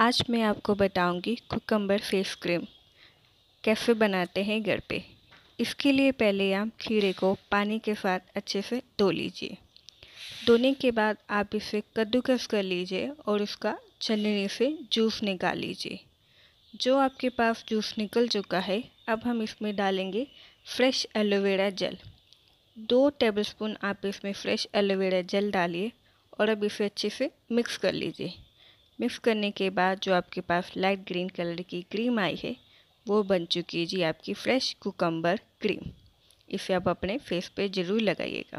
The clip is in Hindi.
आज मैं आपको बताऊंगी कुकम्बर फेस क्रीम कैसे बनाते हैं घर पे इसके लिए पहले आप खीरे को पानी के साथ अच्छे से धो लीजिए धोने के बाद आप इसे कद्दूकस कर लीजिए और उसका छलनी से जूस निकाल लीजिए जो आपके पास जूस निकल चुका है अब हम इसमें डालेंगे फ्रेश एलोवेरा जल दो टेबलस्पून आप इसमें फ्रेश एलोवेरा जल डालिए और अब इसे अच्छे से मिक्स कर लीजिए मिक्स करने के बाद जो आपके पास लाइट ग्रीन कलर की क्रीम आई है वो बन चुकी है जी आपकी फ्रेश कुकम्बर क्रीम इसे आप अपने फेस पे ज़रूर लगाइएगा